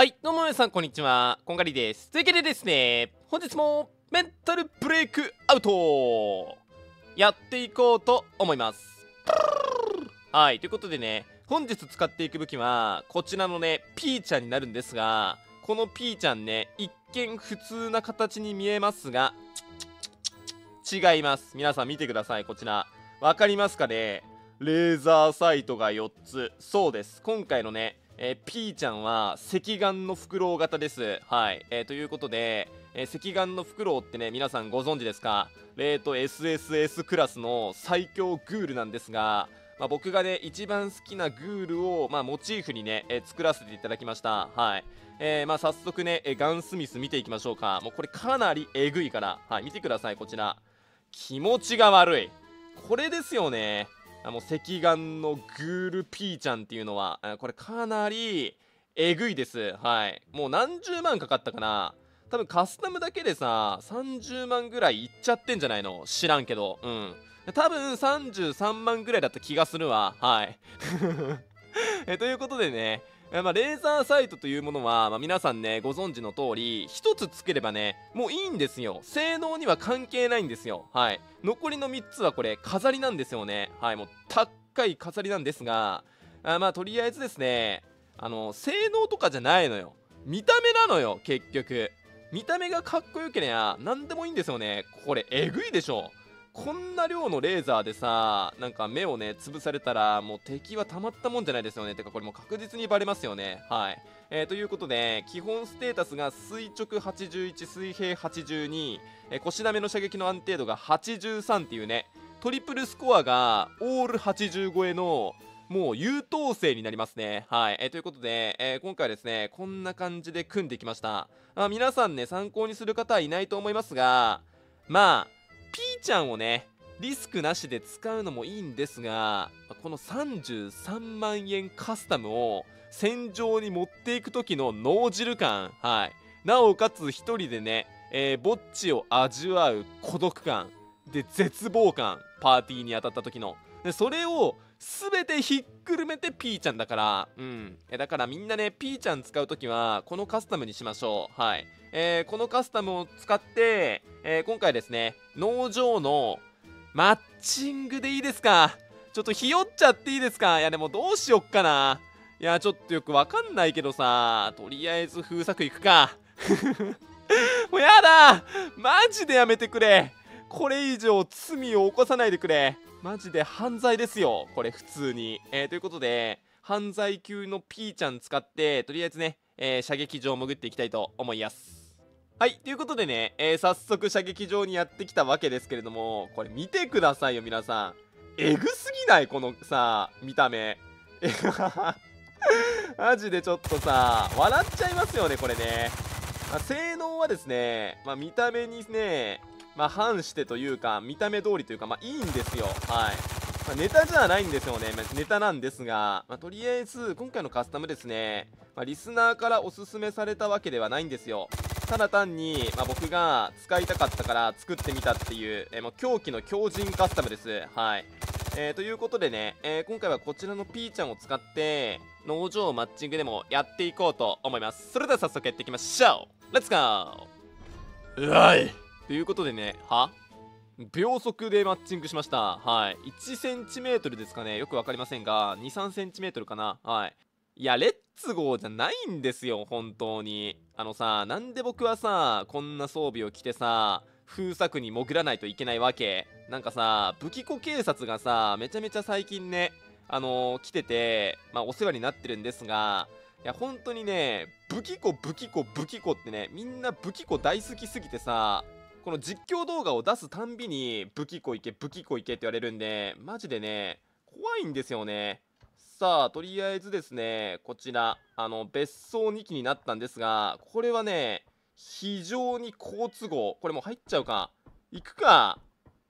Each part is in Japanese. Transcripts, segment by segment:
はい、どうも皆さん、こんにちは。こんがりです。というわけでですね、本日もメンタルブレイクアウトやっていこうと思います。はい、ということでね、本日使っていく武器は、こちらのね、ピーちゃんになるんですが、このピーちゃんね、一見普通な形に見えますが、違います。皆さん見てください、こちら。わかりますかねレーザーサイトが4つ。そうです。今回のね、えー、P ちゃんは赤眼のフクロウ型です。はい。えー、ということで、えー、赤眼のフクロウってね、皆さんご存知ですかレート SSS クラスの最強グールなんですが、まあ、僕がね、一番好きなグールを、まあ、モチーフにね、えー、作らせていただきました。はい。えー、まあ、早速ね、えー、ガンスミス見ていきましょうか。もうこれかなりえぐいから。はい、見てください、こちら。気持ちが悪い。これですよね。あの赤眼のグールピーちゃんっていうのはこれかなりえぐいですはいもう何十万かかったかな多分カスタムだけでさ30万ぐらいいっちゃってんじゃないの知らんけどうん多分33万ぐらいだった気がするわはい えということでねえまあ、レーザーサイトというものは、まあ、皆さんね、ご存知の通り、1つつければね、もういいんですよ。性能には関係ないんですよ。はい。残りの3つはこれ、飾りなんですよね。はい、もう高い飾りなんですが、あまあ、とりあえずですね、あの、性能とかじゃないのよ。見た目なのよ、結局。見た目がかっこよけりゃ、何でもいいんですよね。これ、えぐいでしょ。こんな量のレーザーでさなんか目をね潰されたらもう敵はたまったもんじゃないですよねてかこれも確実にバレますよねはいえー、ということで基本ステータスが垂直81水平82、えー、腰なめの射撃の安定度が83っていうねトリプルスコアがオール80超えのもう優等生になりますね。はい。えー、ということで、えー、今回はですね、こんな感じで組んできました。まあ、皆さんね、参考にする方はいないと思いますが、まあ、ちゃんをね、リスクなしで使うのもいいんですが、この33万円カスタムを戦場に持っていく時の脳汁感、はい。なおかつ1人でね、えー、ぼっちを味わう孤独感、で、絶望感、パーティーに当たった時の。で、それを全てひっくるめて P ちゃんだから、うん。え、だからみんなね、P ちゃん使うときは、このカスタムにしましょう。はい。えー、このカスタムを使って、えー、今回ですね、農場のマッチングでいいですかちょっとひよっちゃっていいですかいや、でもどうしよっかな。いや、ちょっとよくわかんないけどさ、とりあえず風作いくか。もうやだマジでやめてくれこれ以上罪を起こさないでくれマジで犯罪ですよ、これ普通に。えー、ということで、犯罪級の P ちゃん使って、とりあえずね、えー、射撃場潜っていきたいと思います。はい、ということでね、えー、早速射撃場にやってきたわけですけれども、これ見てくださいよ、皆さん。えぐすぎないこのさ、見た目。マジでちょっとさ、笑っちゃいますよね、これね。まあ、性能はですね、まあ、見た目にね、まあ、反してというか、見た目通りというか、まあ、いいんですよ。はい。まあ、ネタじゃないんですよね。まあ、ネタなんですが、まあ、とりあえず、今回のカスタムですね、まあ、リスナーからおすすめされたわけではないんですよ。ただ単に、まあ、僕が使いたかったから作ってみたっていう、えー、もう狂気の強靭カスタムです。はい。えー、ということでね、えー、今回はこちらの P ちゃんを使って、農場マッチングでもやっていこうと思います。それでは早速やっていきましょうレッツゴーうわいということでね、は秒速でマッチングしました。はい。1 c m ですかね。よく分かりませんが、2、3センチメートルかな。はい。いや、レッツゴーじゃないんですよ、本当に。あのさ、なんで僕はさ、こんな装備を着てさ、風作に潜らないといけないわけなんかさ、武器庫警察がさ、めちゃめちゃ最近ね、あのー、来てて、まあ、お世話になってるんですが、いや、本当にね、武器庫、武器庫、武器庫ってね、みんな武器庫大好きすぎてさ、この実況動画を出すたんびに、武器庫行け、武器庫行けって言われるんで、マジでね、怖いんですよね。さあ、とりあえずですね、こちら、あの、別荘2期になったんですが、これはね、非常に好都合。これもう入っちゃうか。行くか。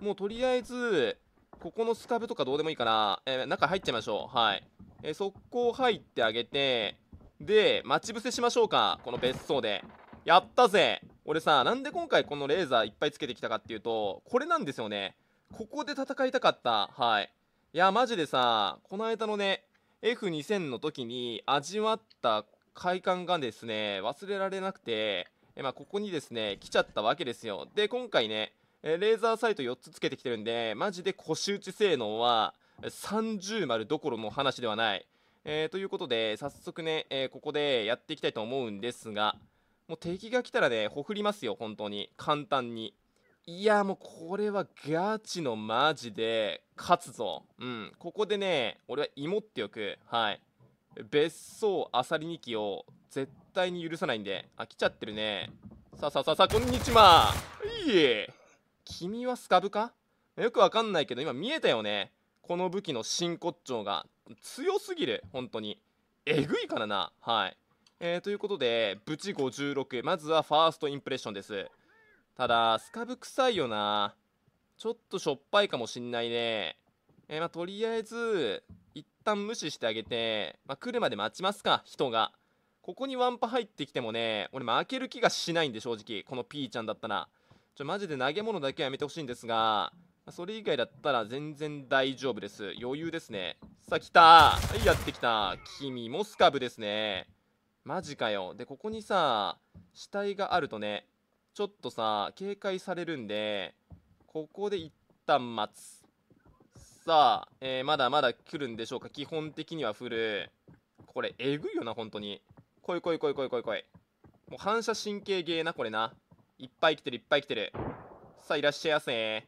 もうとりあえず、ここのスカブとかどうでもいいかな。えー、中入っちゃいましょう。はい。えー、速攻入ってあげて、で、待ち伏せしましょうか。この別荘で。やったぜ。俺さなんで今回このレーザーいっぱいつけてきたかっていうとこれなんですよねここで戦いたかったはいいやマジでさこの間のね F2000 の時に味わった快感がですね忘れられなくてえ、まあ、ここにですね来ちゃったわけですよで今回ねレーザーサイト4つつけてきてるんでマジで腰打ち性能は30丸どころの話ではない、えー、ということで早速ね、えー、ここでやっていきたいと思うんですがもう敵が来たらね、ほふりますよ、本当に。簡単に。いや、もうこれはガチのマジで勝つぞ。うん。ここでね、俺は芋っておく。はい。別荘あさり2機を絶対に許さないんで。あ、きちゃってるね。さあさあさあさあ、こんにちは。いえ。君はスカブかよくわかんないけど、今見えたよね。この武器の真骨頂が。強すぎる、本当に。えぐいからな。はい。えー、ということで、ブチ56、まずはファーストインプレッションです。ただ、スカブ臭いよな。ちょっとしょっぱいかもしんないね。えー、まあ、とりあえず、一旦無視してあげて、まあ、来るまで待ちますか、人が。ここにワンパ入ってきてもね、俺負ける気がしないんで、正直。このピーちゃんだったら。ちょ、マジで投げ物だけはやめてほしいんですが、それ以外だったら全然大丈夫です。余裕ですね。さあ、来たはい、やってきた。君もスカブですね。マジかよ。で、ここにさ、死体があるとね、ちょっとさ、警戒されるんで、ここで一旦待つ。さあ、えー、まだまだ来るんでしょうか。基本的には降る。これ、えぐいよな、本当に。来い来い来い来い来い来い。もう反射神経ゲーな、これな。いっぱい来てる、いっぱい来てる。さあ、いらっしゃいませ。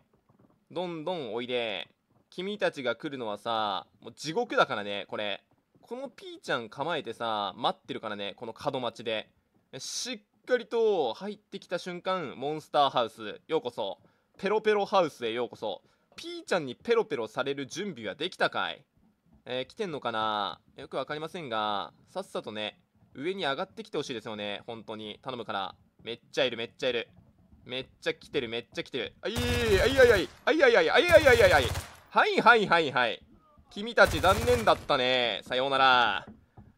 どんどんおいで。君たちが来るのはさ、もう地獄だからね、これ。この P ちゃん構えてさ待ってるからねこの角待ちでしっかりと入ってきた瞬間モンスターハウスようこそペロペロハウスへようこそ P ちゃんにペロペロされる準備はできたかいえー、来てんのかなよくわかりませんがさっさとね上に上がってきてほしいですよね本当に頼むからめっちゃいるめっちゃいるめっちゃ来てるめっちゃ来てるあいあいあいあいあいあいあいあいあいあいあいあいいはいはいはいはい君たち残念だったね。さようなら。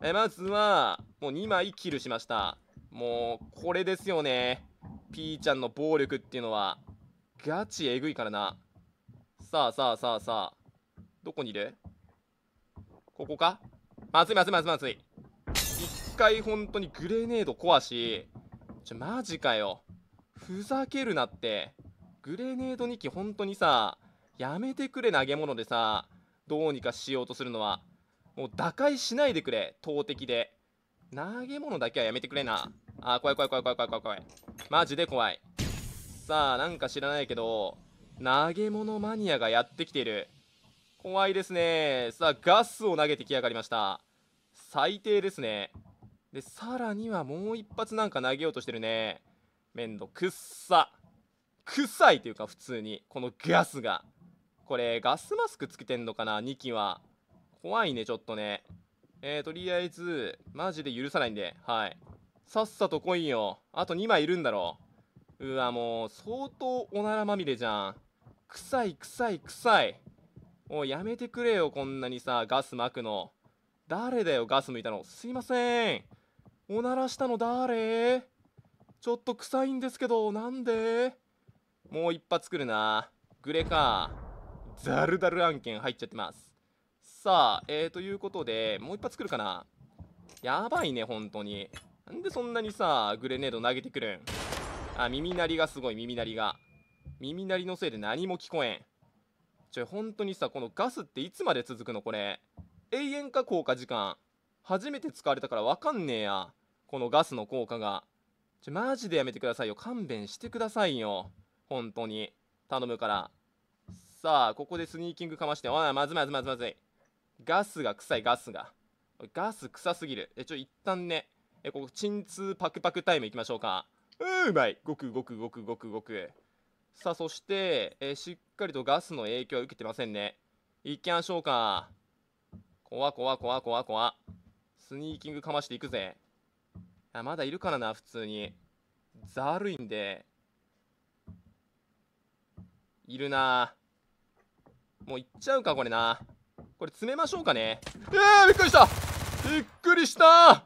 えまずは、もう2枚キルしました。もう、これですよね。ピーちゃんの暴力っていうのは、ガチえぐいからな。さあさあさあさあ。どこにいるここかまずいまずいまずいまずい。一回本当にグレネード壊し、ちょ、マジかよ。ふざけるなって。グレネード2機本当にさ、やめてくれ投げ物でさ、どうにかしようとするのはもう打開しないでくれ投擲で投げ物だけはやめてくれなあ怖い怖い怖い怖い怖い怖い怖いマジで怖いさあなんか知らないけど投げ物マニアがやってきている怖いですねさあガスを投げてきやがりました最低ですねでさらにはもう一発なんか投げようとしてるねめんどくっささいというか普通にこのガスがこれガスマスクつけてんのかな2機は怖いねちょっとねえー、とりあえずマジで許さないんではいさっさと来いよあと2枚いるんだろううわもう相当おならまみれじゃん臭い臭い臭いもうやめてくれよこんなにさガス巻くの誰だよガスむいたのすいませんおならしたの誰ちょっと臭いんですけどなんでもう一発来るなグレかザルダル案件入っちゃってますさあえー、ということでもう一発来るかなやばいね本当になんでそんなにさグレネード投げてくるんあ耳鳴りがすごい耳鳴りが耳鳴りのせいで何も聞こえんちょ本当にさこのガスっていつまで続くのこれ永遠か効果時間初めて使われたから分かんねえやこのガスの効果がちょマジでやめてくださいよ勘弁してくださいよ本当に頼むからさあ、ここでスニーキングかまして。わあまずいまずいまずいまずい。ガスが臭い、ガスが。ガス臭すぎる。え、ちょ、一旦ね、え、ここ、鎮痛パクパクタイムいきましょうか。うー、うまい。ごくごくごくごくごく。さあ、そして、え、しっかりとガスの影響は受けてませんね。いきましょうか。こここわわわこわこわスニーキングかましていくぜ。あ、まだいるからな、普通に。ざるいんで。いるなもう行っちゃうか、これな。これ詰めましょうかね。えー、びっくりしたびっくりしたふ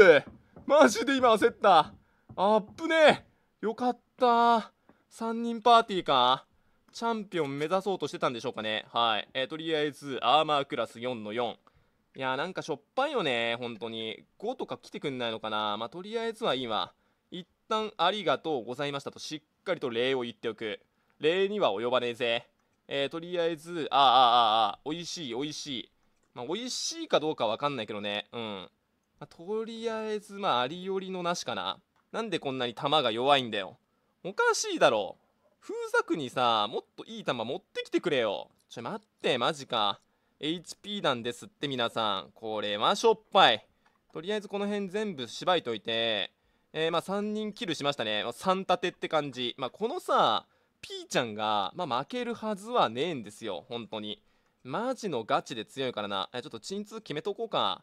ぅマジで今焦った。あっぶねよかった。3人パーティーか。チャンピオン目指そうとしてたんでしょうかね。はい。えー、とりあえず、アーマークラス4の4。いやなんかしょっぱいよね、本当に。5とか来てくんないのかな。まあ、とりあえずはいいわ。一旦ありがとうございましたと、しっかりと礼を言っておく。礼には及ばねえぜ。えー、とりあえず、ああ、ああ、ああ、美味しい、美味しい。まあ、美味しいかどうかわかんないけどね。うん。まあ、とりあえず、まあ、ありよりのなしかな。なんでこんなに弾が弱いんだよ。おかしいだろ。風作にさ、もっといい弾持ってきてくれよ。ちょ、待って、マジか。HP 弾ですって皆さん。これはしょっぱい。とりあえずこの辺全部しばいといて、えー、まあ3人キルしましたね。まあ、3立てって感じ。まあこのさ、P ちゃんが、まあ、負けるはずはねえんですよ、本当に。マジのガチで強いからな。えちょっと鎮痛決めとこうか。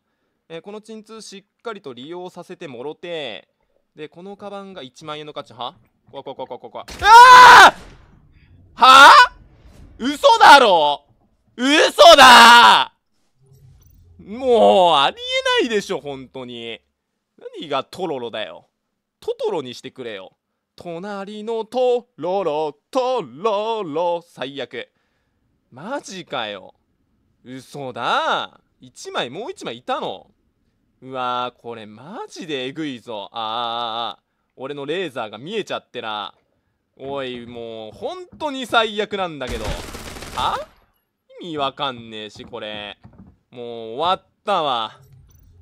えこの鎮痛しっかりと利用させてもろて、で、このカバンが1万円の価値、はこわこわこわああはあ嘘だろ嘘だもう、ありえないでしょ、本当に。何がトロロだよ。トトロにしてくれよ。隣のとろろとろろ最悪マジかよ嘘だ1枚もう1枚いたのうわーこれマジでえぐいぞああ俺のレーザーが見えちゃってなおいもう本当に最悪なんだけどは意味わかんねえしこれもう終わったわ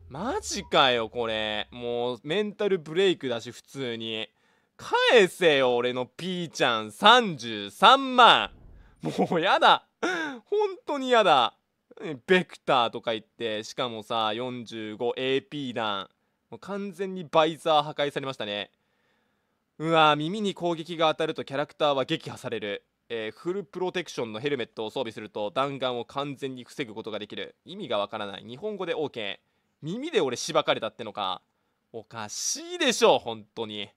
マジかよこれもうメンタルブレイクだし普通に返せよ、俺のピーちゃん33万。もうやだ。本当にやだ。ベクターとか言って、しかもさ、45AP 弾。もう完全にバイザー破壊されましたね。うわ耳に攻撃が当たるとキャラクターは撃破される。えー、フルプロテクションのヘルメットを装備すると弾丸を完全に防ぐことができる意味がわからない日本語で OK 耳で俺しばかれたってのかおかしいでしょ本当に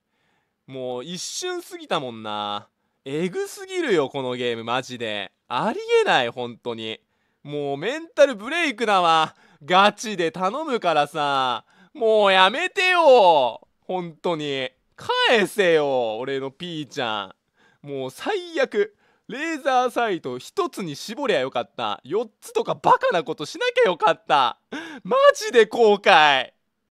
もう一瞬過ぎたもんな。えぐすぎるよ、このゲーム、マジで。ありえない、本当に。もうメンタルブレイクだわ。ガチで頼むからさ。もうやめてよ本当に。返せよ俺のピーちゃん。もう最悪。レーザーサイト1つに絞りゃよかった。4つとかバカなことしなきゃよかった。マジで後悔。